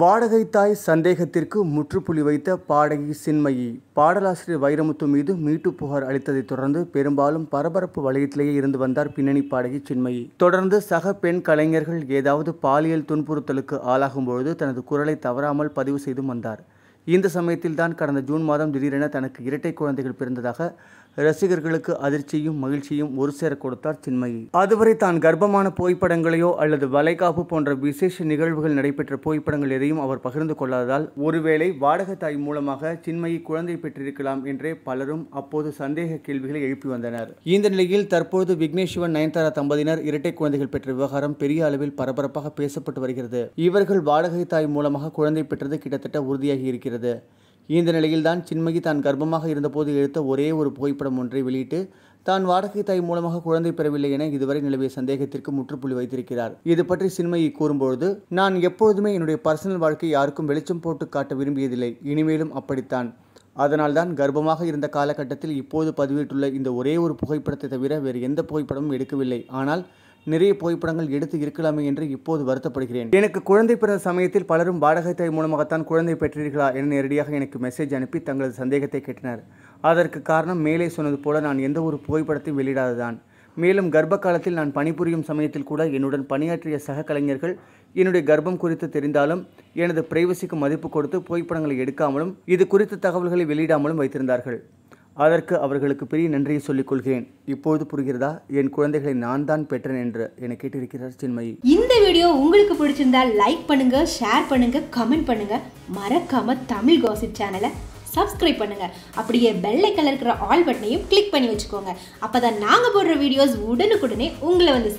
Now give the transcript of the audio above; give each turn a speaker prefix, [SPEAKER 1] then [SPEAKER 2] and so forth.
[SPEAKER 1] வாடகை தாய் சந்தேகத்திற்கு முற்றுப்புள்ளி வைத்த பாடகி சின்மயி பாடலாசிரியர் வைரமுத்து மீது மீட்டு புகார் அளித்ததைத் தொடர்ந்து பெரும்பாலும் பரபரப்பு வளையத்திலேயே இருந்து வந்தார் பின்னணி பாடகி சின்மயி தொடர்ந்து சக பெண் கலைஞர்கள் ஏதாவது பாலியல் துன்புறுத்தலுக்கு ஆளாகும் பொழுது தனது குரலை தவறாமல் பதிவு செய்தும் வந்தார் இந்த சமயத்தில்தான் கடந்த ஜூன் மாதம் திடீரென தனக்கு இரட்டை குழந்தைகள் பிறந்ததாக ரசிகர்களுக்கு அதிர்ச்சியும் மகிழ்ச்சியும் ஒரு சேர கொடுத்தார் சின்மயி அதுவரை தான் கர்ப்பமான புகைப்படங்களையோ அல்லது வலைகாப்பு போன்ற விசேஷ நிகழ்வுகள் நடைபெற்ற புகைப்படங்கள் எதையும் அவர் பகிர்ந்து கொள்ளாததால் ஒருவேளை வாடகை தாய் மூலமாக சின்மயி குழந்தை பெற்றிருக்கலாம் என்றே பலரும் அப்போது சந்தேக கேள்விகளை எழுப்பி வந்தனர் இந்த நிலையில் தற்போது விக்னேஷ்வன் நயன்தாரா தம்பதியினர் இரட்டை குழந்தைகள் பெற்ற விவகாரம் பெரிய அளவில் பரபரப்பாக பேசப்பட்டு வருகிறது இவர்கள் வாடகை தாய் மூலமாக குழந்தை பெற்றது கிட்டத்தட்ட உறுதியாகி இருக்கிறது இந்த நிலையில்தான் சின்மகி தான் கர்ப்பமாக இருந்தபோது எடுத்த ஒரே ஒரு புகைப்படம் ஒன்றை வெளியிட்டு தான் வாடகை தாய் மூலமாக குழந்தை பெறவில்லை என இதுவரை நிலவிய சந்தேகத்திற்கு முற்றுப்புள்ளி வைத்திருக்கிறார் இது பற்றி சின்மகி கூறும்பொழுது நான் எப்பொழுதுமே என்னுடைய பர்சனல் வாழ்க்கை யாருக்கும் வெளிச்சம் போட்டு காட்ட விரும்பியதில்லை இனிமேலும் அப்படித்தான் அதனால்தான் கர்ப்பமாக இருந்த காலகட்டத்தில் இப்போது பதிவிட்டுள்ள இந்த ஒரே ஒரு புகைப்படத்தை தவிர வேறு எந்த புகைப்படமும் எடுக்கவில்லை ஆனால் நிறைய புகைப்படங்கள் எடுத்து இருக்கலாமே என்று இப்போது வருத்தப்படுகிறேன் எனக்கு குழந்தை பிறந்த சமயத்தில் பலரும் வாடகைத்தாய் மூலமாகத்தான் குழந்தை பெற்றீர்களா என நேரடியாக எனக்கு மெசேஜ் அனுப்பி தங்களது சந்தேகத்தை கேட்டனர் அதற்கு காரணம் மேலே சொன்னது போல நான் எந்த ஒரு புகைப்படத்தையும் வெளியிடாததான் மேலும் கர்ப்ப காலத்தில் நான் பணிபுரியும் சமயத்தில் கூட என்னுடன் பணியாற்றிய சக கலைஞர்கள் என்னுடைய கர்ப்பம் குறித்து தெரிந்தாலும் எனது பிரைவசிக்கு மதிப்பு கொடுத்து புகைப்படங்களை எடுக்காமலும் இது குறித்த தகவல்களை வெளியிடாமலும் வைத்திருந்தார்கள் அதற்கு அவர்களுக்கு பெரிய நன்றியை சொல்லிக் கொள்கிறேன் இப்போது புரிகிறதா என் குழந்தைகளை நான் தான் பெற்றேன் என்று என கேட்டிருக்கிறார் சின்மயி
[SPEAKER 2] இந்த வீடியோ உங்களுக்கு பிடிச்சிருந்தா லைக் பண்ணுங்க ஷேர் பண்ணுங்க கமெண்ட் பண்ணுங்க மறக்காம தமிழ் காசிப் சேனலை சப்ஸ்கிரைப் பண்ணுங்க அப்படியே வெள்ளை கலர் இருக்கிற ஆல் பட்டனையும் கிளிக் பண்ணி வச்சுக்கோங்க அப்பதான் நாங்க போடுற வீடியோஸ் உடனுக்குடனே உங்களை
[SPEAKER 1] வந்து